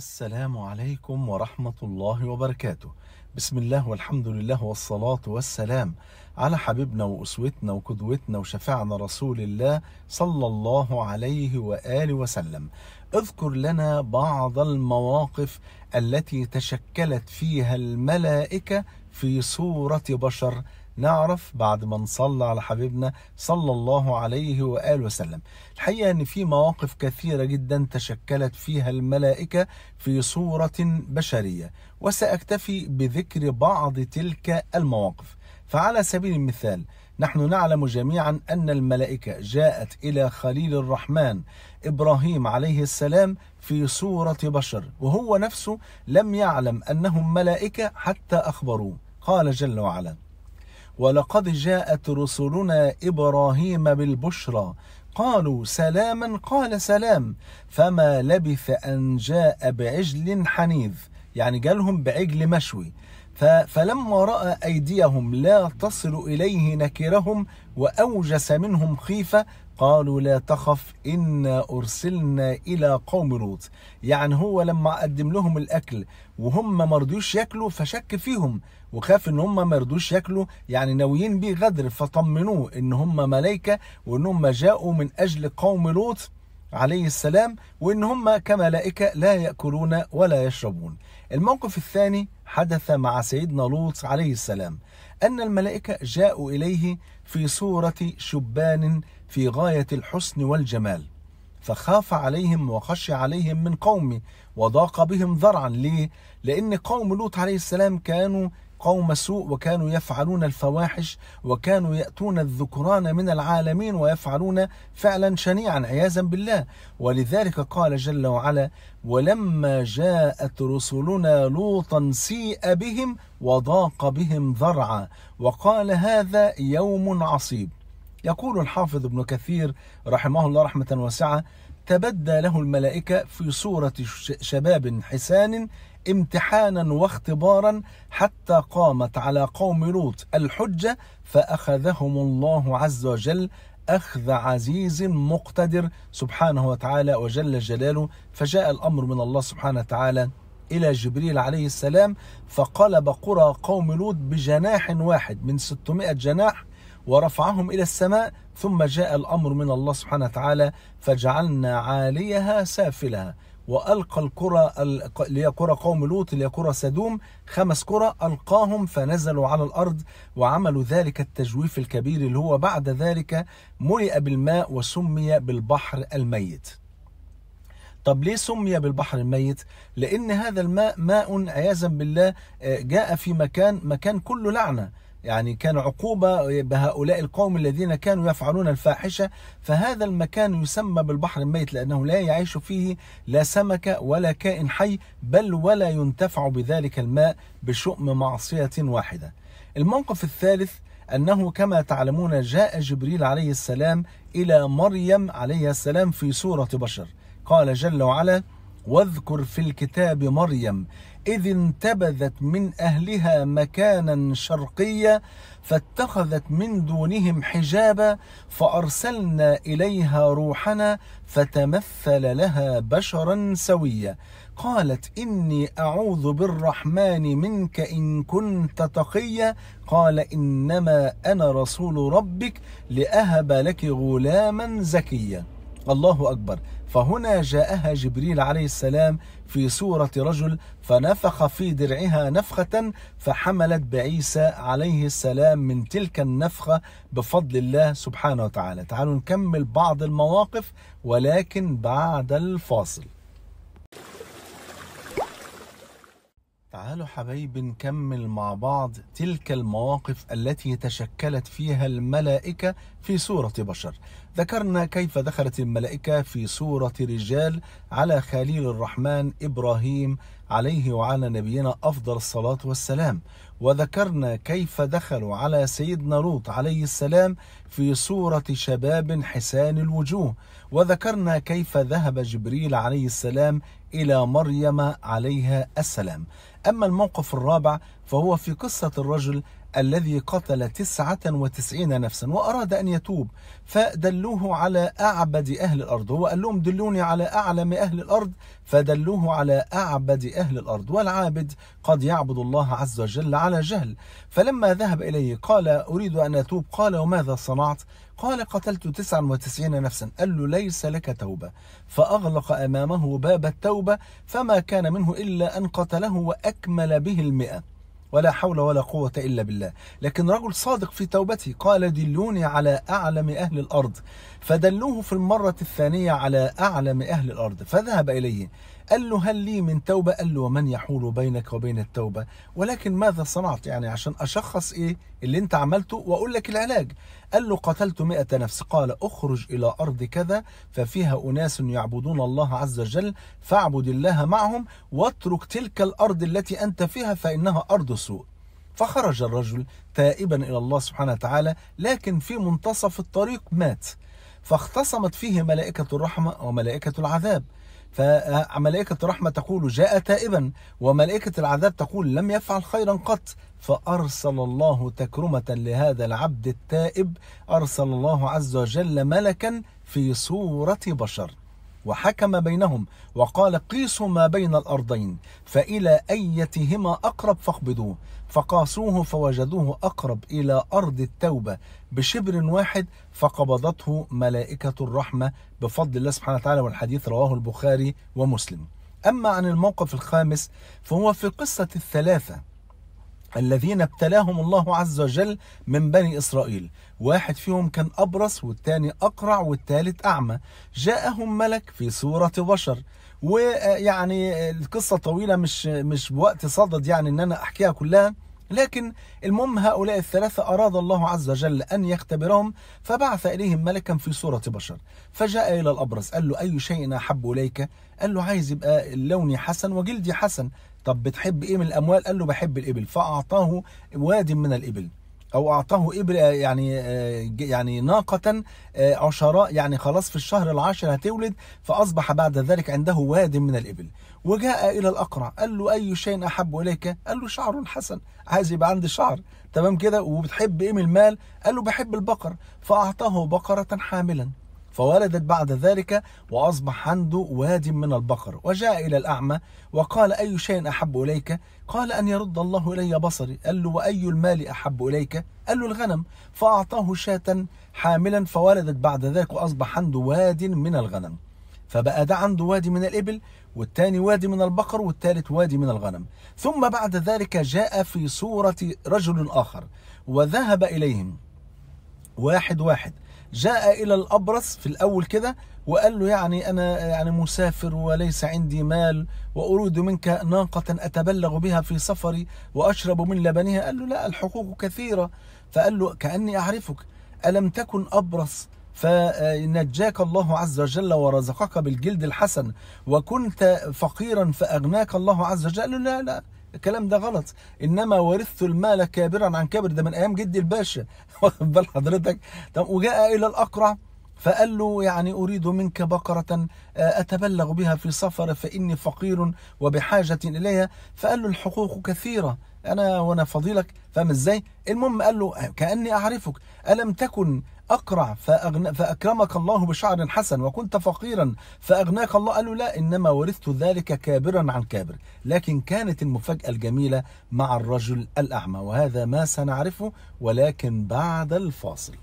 السلام عليكم ورحمة الله وبركاته بسم الله والحمد لله والصلاة والسلام على حبيبنا وأسوتنا وقدوتنا وشفعنا رسول الله صلى الله عليه وآله وسلم اذكر لنا بعض المواقف التي تشكلت فيها الملائكة في صورة بشر نعرف بعد ما نصلي على حبيبنا صلى الله عليه واله وسلم. الحقيقه ان في مواقف كثيره جدا تشكلت فيها الملائكه في صوره بشريه وساكتفي بذكر بعض تلك المواقف. فعلى سبيل المثال نحن نعلم جميعا ان الملائكه جاءت الى خليل الرحمن ابراهيم عليه السلام في صوره بشر وهو نفسه لم يعلم انهم ملائكه حتى اخبروه قال جل وعلا ولقد جاءت رسلنا ابراهيم بالبشرى قالوا سلاما قال سلام فما لبث ان جاء بعجل حنيذ يعني جالهم بعجل مشوي فلما رأى أيديهم لا تصل إليه نكرهم وأوجس منهم خيفة قالوا لا تخف إنا أرسلنا إلى قوم لوط يعني هو لما قدم لهم الأكل وهم ما رضيوش ياكلوا فشك فيهم وخاف ان هم ما يرضوش ياكلوا يعني ناويين بيه غدر فطمنوه ان هم ملائكه وان هم جاءوا من اجل قوم لوط عليه السلام وان هم كملائكه لا ياكلون ولا يشربون الموقف الثاني حدث مع سيدنا لوط عليه السلام أن الملائكة جاءوا إليه في صورة شبان في غاية الحسن والجمال فخاف عليهم وخشي عليهم من قومه وضاق بهم ذرعا ليه؟ لأن قوم لوط عليه السلام كانوا قوم سوء وكانوا يفعلون الفواحش وكانوا يأتون الذكران من العالمين ويفعلون فعلا شنيعا عياذا بالله ولذلك قال جل وعلا ولما جاءت رسلنا لوطا سيء بهم وضاق بهم ذرعا وقال هذا يوم عصيب يقول الحافظ ابن كثير رحمه الله رحمة واسعة تبدى له الملائكة في صورة شباب حسان امتحانا واختبارا حتى قامت على قوم لوط الحجة فأخذهم الله عز وجل أخذ عزيز مقتدر سبحانه وتعالى وجل جلاله فجاء الأمر من الله سبحانه وتعالى إلى جبريل عليه السلام فقلب قرى قوم لوط بجناح واحد من 600 جناح ورفعهم إلى السماء ثم جاء الأمر من الله سبحانه وتعالى فجعلنا عاليها سافلها وألقى الكرة اللي هي كرة قوم لوط اللي هي كرة سدوم خمس كرة ألقاهم فنزلوا على الأرض وعملوا ذلك التجويف الكبير اللي هو بعد ذلك ملئ بالماء وسمي بالبحر الميت طب ليه سمي بالبحر الميت؟ لأن هذا الماء ماء عياذا بالله آه، جاء في مكان مكان كله لعنة يعني كان عقوبة بهؤلاء القوم الذين كانوا يفعلون الفاحشة فهذا المكان يسمى بالبحر الميت لأنه لا يعيش فيه لا سمك ولا كائن حي بل ولا ينتفع بذلك الماء بشؤم معصية واحدة الموقف الثالث أنه كما تعلمون جاء جبريل عليه السلام إلى مريم عليه السلام في سورة بشر قال جل وعلا واذكر في الكتاب مريم اذ انتبذت من اهلها مكانا شرقيا فاتخذت من دونهم حجابا فارسلنا اليها روحنا فتمثل لها بشرا سويا قالت اني اعوذ بالرحمن منك ان كنت تقيا قال انما انا رسول ربك لاهب لك غلاما زكيا الله أكبر فهنا جاءها جبريل عليه السلام في صورة رجل فنفخ في درعها نفخة فحملت بعيسى عليه السلام من تلك النفخة بفضل الله سبحانه وتعالى تعالوا نكمل بعض المواقف ولكن بعد الفاصل تعالوا حبايب نكمل مع بعض تلك المواقف التي تشكلت فيها الملائكة في سورة بشر ذكرنا كيف دخلت الملائكة في سورة رجال على خليل الرحمن إبراهيم عليه وعلى نبينا افضل الصلاه والسلام وذكرنا كيف دخلوا على سيدنا لوط عليه السلام في صوره شباب حسان الوجوه وذكرنا كيف ذهب جبريل عليه السلام الى مريم عليها السلام اما الموقف الرابع فهو في قصه الرجل الذي قتل تسعة وتسعين نفسا وأراد أن يتوب فدلوه على أعبد أهل الأرض هو قال لهم دلوني على أعلم أهل الأرض فدلوه على أعبد أهل الأرض والعابد قد يعبد الله عز وجل على جهل فلما ذهب إليه قال أريد أن أتوب قال وماذا صنعت قال قتلت تسعا وتسعين نفسا قال له ليس لك توبة فأغلق أمامه باب التوبة فما كان منه إلا أن قتله وأكمل به المئة ولا حول ولا قوة إلا بالله لكن رجل صادق في توبته قال دلوني على أعلم أهل الأرض فدلوه في المرة الثانية على أعلم أهل الأرض فذهب إليه قال له هل لي من توبة قال له ومن يحول بينك وبين التوبة ولكن ماذا صنعت يعني عشان أشخص إيه اللي أنت عملته وأقول لك العلاج قال له قتلت مئة نفس قال أخرج إلى أرض كذا ففيها أناس يعبدون الله عز وجل فاعبد الله معهم واترك تلك الأرض التي أنت فيها فإنها أرض سوء فخرج الرجل تائبا إلى الله سبحانه وتعالى لكن في منتصف الطريق مات فاختصمت فيه ملائكة الرحمة وملائكة العذاب فملائكة الرحمة تقول جاء تائبا وملائكة العذاب تقول لم يفعل خيرا قط فأرسل الله تكرمة لهذا العبد التائب أرسل الله عز وجل ملكا في صورة بشر وحكم بينهم وقال قيسوا ما بين الأرضين فإلى أيتهما أقرب فاقبضوه فقاسوه فوجدوه أقرب إلى أرض التوبة بشبر واحد فقبضته ملائكة الرحمة بفضل الله سبحانه وتعالى والحديث رواه البخاري ومسلم أما عن الموقف الخامس فهو في قصة الثلاثة الذين ابتلاهم الله عز وجل من بني إسرائيل واحد فيهم كان أبرص والثاني أقرع والثالث أعمى جاءهم ملك في صورة بشر ويعني القصة طويلة مش مش بوقت صدد يعني إن أنا أحكيها كلها لكن المهم هؤلاء الثلاثة أراد الله عز وجل أن يختبرهم فبعث إليهم ملكا في صورة بشر فجاء إلى الأبرص قال له أي شيء أحب إليك قال له عايز يبقى لوني حسن وجلدي حسن طب بتحب ايه من الاموال قال له بحب الابل فاعطاه واد من الابل او اعطاه ابل آه، يعني آه، يعني ناقه آه، عشراء يعني خلاص في الشهر العاشر هتولد فاصبح بعد ذلك عنده واد من الابل وجاء الى الاقرع قال له اي شيء احب اليك قال له شعر حسن عايز يبقى عندي شعر تمام كده وبتحب ايه من المال قال له بحب البقر فاعطاه بقره حاملا فولدت بعد ذلك وأصبح عنده واد من البقر وجاء إلى الأعمى وقال أي شيء أحب إليك قال أن يرد الله إلي بصري قال له وأي المال أحب إليك قال له الغنم فأعطاه شاة حاملا فولدت بعد ذلك وأصبح عنده واد من الغنم فبقى ده عنده وادي من الإبل والتاني وادي من البقر والتالت وادي من الغنم ثم بعد ذلك جاء في صورة رجل آخر وذهب إليهم واحد واحد جاء إلى الأبرص في الأول كده وقال له يعني أنا يعني مسافر وليس عندي مال وأريد منك ناقة أتبلغ بها في سفري وأشرب من لبنها قال له لا الحقوق كثيرة فقال له كأني أعرفك ألم تكن أبرص فنجاك الله عز وجل ورزقك بالجلد الحسن وكنت فقيرا فأغناك الله عز وجل قال له لا لا الكلام ده غلط انما ورثت المال كابرا عن كبر ده من ايام جدي الباشا واخد بال حضرتك طب وجاء الى الاقرع فقال له يعني أريد منك بقرة آه، أتبلغ بها في سفر فإني فقير وبحاجة إليها فقال له الحقوق كثيرة أنا وأنا فضيلك فاهم إزاي المهم قال له آه، كأني أعرفك ألم تكن أقرع فأغن... فأكرمك الله بشعر حسن وكنت فقيرا فأغناك الله قال له لا إنما ورثت ذلك كابرا عن كابر لكن كانت المفاجأة الجميلة مع الرجل الأعمى وهذا ما سنعرفه ولكن بعد الفاصل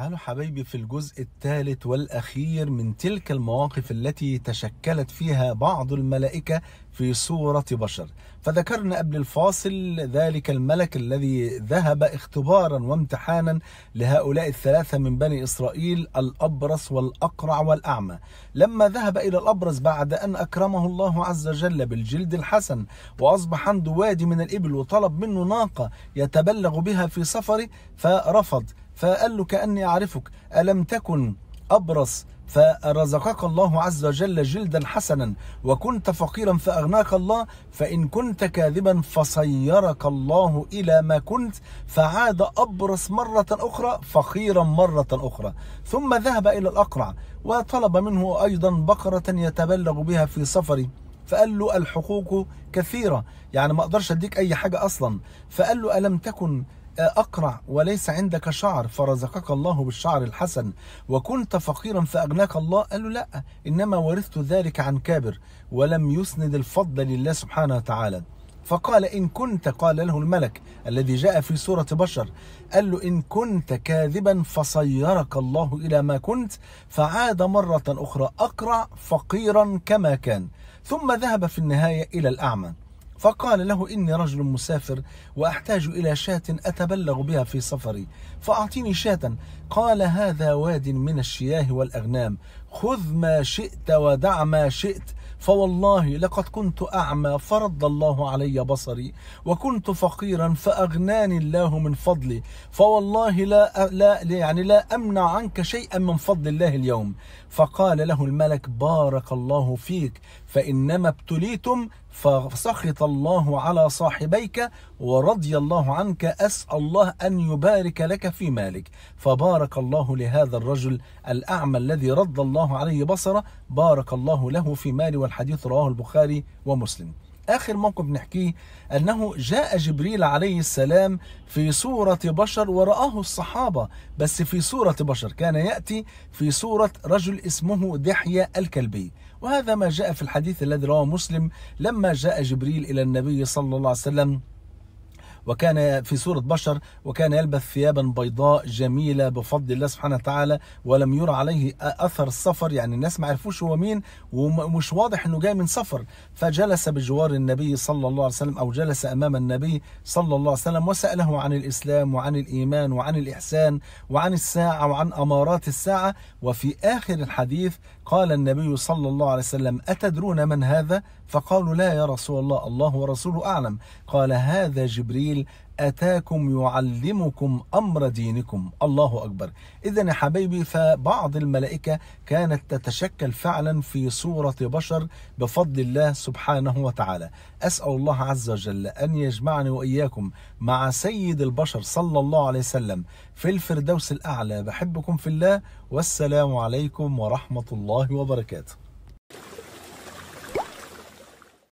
تعالوا حبايبي في الجزء الثالث والأخير من تلك المواقف التي تشكلت فيها بعض الملائكة في صورة بشر فذكرنا قبل الفاصل ذلك الملك الذي ذهب اختبارا وامتحانا لهؤلاء الثلاثة من بني إسرائيل الأبرص والأقرع والأعمى لما ذهب إلى الأبرص بعد أن أكرمه الله عز وجل بالجلد الحسن وأصبح عنده وادي من الإبل وطلب منه ناقة يتبلغ بها في سفره فرفض فقال له كأني أعرفك ألم تكن أبرص فرزقك الله عز وجل جلدا حسنا وكنت فقيرا فأغناك الله فإن كنت كاذبا فصيرك الله إلى ما كنت فعاد أبرص مرة أخرى فقيرا مرة أخرى ثم ذهب إلى الأقرع وطلب منه أيضا بقرة يتبلغ بها في سفره فقال له الحقوق كثيرة يعني ما أقدرش أديك أي حاجة أصلا فقال له ألم تكن أقرع وليس عندك شعر فرزقك الله بالشعر الحسن وكنت فقيرا فأغناك الله قال له لا إنما ورثت ذلك عن كابر ولم يسند الفضل لله سبحانه وتعالى فقال إن كنت قال له الملك الذي جاء في سورة بشر قال له إن كنت كاذبا فصيرك الله إلى ما كنت فعاد مرة أخرى أقرع فقيرا كما كان ثم ذهب في النهاية إلى الأعمى فقال له إني رجل مسافر وأحتاج إلى شاة أتبلغ بها في سفري فأعطيني شاة قال هذا واد من الشياه والأغنام خذ ما شئت ودع ما شئت فوالله لقد كنت أعمى فرد الله علي بصري وكنت فقيرا فأغناني الله من فضلي فوالله لا لا يعني لا أمنع عنك شيئا من فضل الله اليوم فقال له الملك بارك الله فيك فإنما ابتليتم فسخط الله على صاحبيك ورضي الله عنك اسال الله ان يبارك لك في مالك فبارك الله لهذا الرجل الاعمى الذي رد الله عليه بصره بارك الله له في ماله والحديث رواه البخاري ومسلم آخر موقف نحكيه أنه جاء جبريل عليه السلام في صورة بشر ورآه الصحابة بس في صورة بشر كان يأتي في صورة رجل اسمه دحية الكلبي وهذا ما جاء في الحديث الذي رواه مسلم لما جاء جبريل إلى النبي صلى الله عليه وسلم وكان في صورة بشر وكان يلبث ثيابا بيضاء جميلة بفضل الله سبحانه وتعالى ولم يرى عليه أثر السفر يعني الناس ما عرفوش هو مين ومش واضح أنه جاي من سفر فجلس بجوار النبي صلى الله عليه وسلم أو جلس أمام النبي صلى الله عليه وسلم وسأله عن الإسلام وعن الإيمان وعن الإحسان وعن الساعة وعن أمارات الساعة وفي آخر الحديث قال النبي صلى الله عليه وسلم أتدرون من هذا؟ فقالوا لا يا رسول الله الله ورسوله أعلم قال هذا جبريل أتاكم يعلمكم أمر دينكم الله أكبر إذا يا حبيبي فبعض الملائكة كانت تتشكل فعلا في صورة بشر بفضل الله سبحانه وتعالى أسأل الله عز وجل أن يجمعني وإياكم مع سيد البشر صلى الله عليه وسلم في الفردوس الأعلى بحبكم في الله والسلام عليكم ورحمة الله وبركاته